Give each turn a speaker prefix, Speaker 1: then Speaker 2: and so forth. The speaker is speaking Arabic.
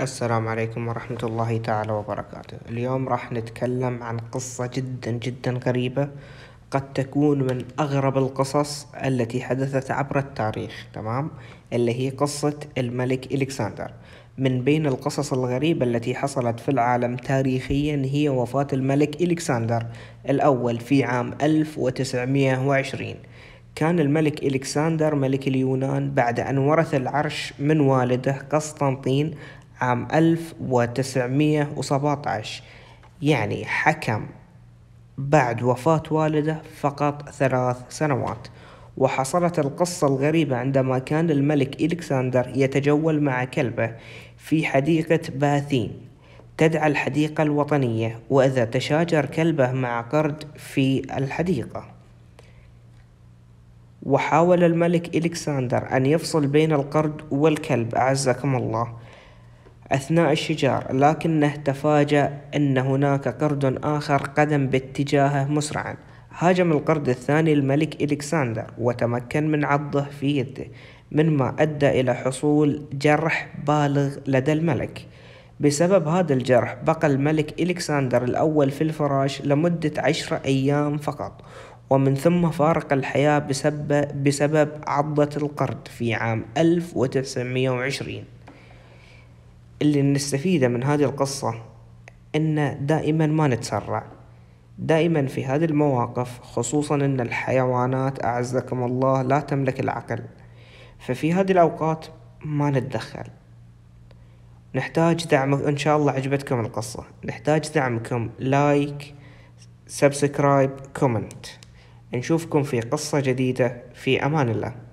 Speaker 1: السلام عليكم ورحمة الله تعالى وبركاته اليوم راح نتكلم عن قصة جدا جدا غريبة قد تكون من أغرب القصص التي حدثت عبر التاريخ تمام اللي هي قصة الملك إلكسندر من بين القصص الغريبة التي حصلت في العالم تاريخيا هي وفاة الملك إلكسندر الأول في عام 1920 كان الملك إلكسندر ملك اليونان بعد أن ورث العرش من والده قسطنطين عام 1917 يعني حكم بعد وفاة والده فقط ثلاث سنوات وحصلت القصة الغريبة عندما كان الملك إلكسندر يتجول مع كلبه في حديقة باثين تدعى الحديقة الوطنية وإذا تشاجر كلبه مع قرد في الحديقة وحاول الملك إلكسندر أن يفصل بين القرد والكلب أعزكم الله أثناء الشجار لكنه تفاجأ أن هناك قرد آخر قدم باتجاهه مسرعا هاجم القرد الثاني الملك إلكسندر وتمكن من عضه في يده مما أدى إلى حصول جرح بالغ لدى الملك بسبب هذا الجرح بقى الملك إلكسندر الأول في الفراش لمدة عشرة أيام فقط ومن ثم فارق الحياة بسبب, بسبب عضة القرد في عام 1920 اللي نستفيده من هذه القصة أن دائما ما نتسرع دائما في هذه المواقف خصوصا أن الحيوانات أعزكم الله لا تملك العقل ففي هذه الأوقات ما نتدخل نحتاج دعم إن شاء الله عجبتكم القصة نحتاج دعمكم لايك سبسكرايب كومنت نشوفكم في قصة جديدة في أمان الله